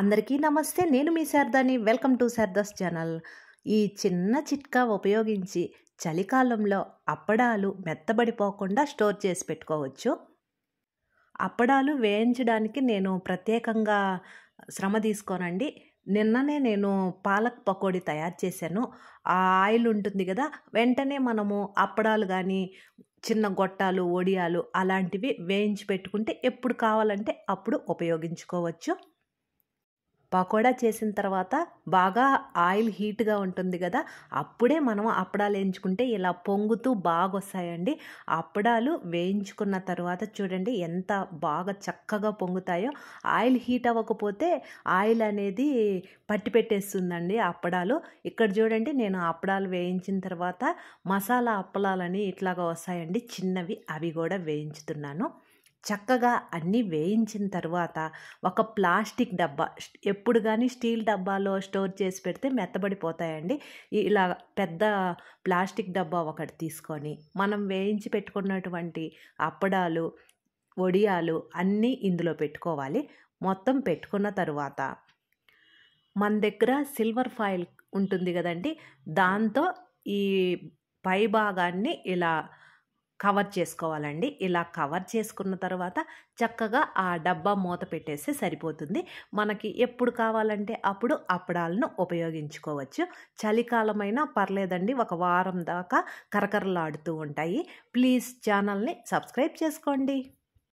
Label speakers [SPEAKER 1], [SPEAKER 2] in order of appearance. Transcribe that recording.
[SPEAKER 1] అందరికీ నమస్తే నేను మీ శారదాని వెల్కమ్ టు శారదాస్ ఛానల్ ఈ చిన్న చిట్కా ఉపయోగించి చలికాలంలో అప్పడాలు మెత్తబడిపోకుండా స్టోర్ చేసి పెట్టుకోవచ్చు అప్పడాలు వేయించడానికి నేను ప్రత్యేకంగా శ్రమ తీసుకోనండి నిన్ననే నేను పాలక్ పకోడీ తయారు చేశాను ఆ ఆయిల్ ఉంటుంది కదా వెంటనే మనము అప్పడాలు కానీ చిన్న గొట్టాలు ఒడియాలు అలాంటివి వేయించి పెట్టుకుంటే ఎప్పుడు కావాలంటే అప్పుడు ఉపయోగించుకోవచ్చు పకోడా చేసిన తర్వాత బాగా ఆయిల్ హీట్గా ఉంటుంది కదా అప్పుడే మనం అప్పడాలు వేయించుకుంటే ఇలా పొంగుతూ బాగా వస్తాయండి అప్పడాలు వేయించుకున్న తర్వాత చూడండి ఎంత బాగా చక్కగా పొంగుతాయో ఆయిల్ హీట్ అవ్వకపోతే ఆయిల్ అనేది పట్టి పెట్టేస్తుందండి అప్పడాలు ఇక్కడ చూడండి నేను అప్పడాలు వేయించిన తర్వాత మసాలా అప్పడాలని ఇట్లాగా వస్తాయండి చిన్నవి అవి కూడా వేయించుతున్నాను చక్కగా అన్నీ వేయించిన తర్వాత ఒక ప్లాస్టిక్ డబ్బా ఎప్పుడు కానీ స్టీల్ డబ్బాలో స్టోర్ చేసి పెడితే మెత్తబడిపోతాయండి ఇలా పెద్ద ప్లాస్టిక్ డబ్బా ఒకటి తీసుకొని మనం వేయించి పెట్టుకున్నటువంటి అప్పడాలు వడియాలు అన్నీ ఇందులో పెట్టుకోవాలి మొత్తం పెట్టుకున్న తర్వాత మన దగ్గర సిల్వర్ ఫాయిల్ ఉంటుంది కదండి దాంతో ఈ పై భాగాన్ని ఇలా కవర్ చేసుకోవాలండి ఇలా కవర్ చేసుకున్న తర్వాత చక్కగా ఆ డబ్బా మూత పెట్టేస్తే సరిపోతుంది మనకి ఎప్పుడు కావాలంటే అప్పుడు అప్పడాలను ఉపయోగించుకోవచ్చు చలికాలమైనా పర్లేదండి ఒక వారం దాకా కరకరలాడుతూ ఉంటాయి ప్లీజ్ ఛానల్ని సబ్స్క్రైబ్ చేసుకోండి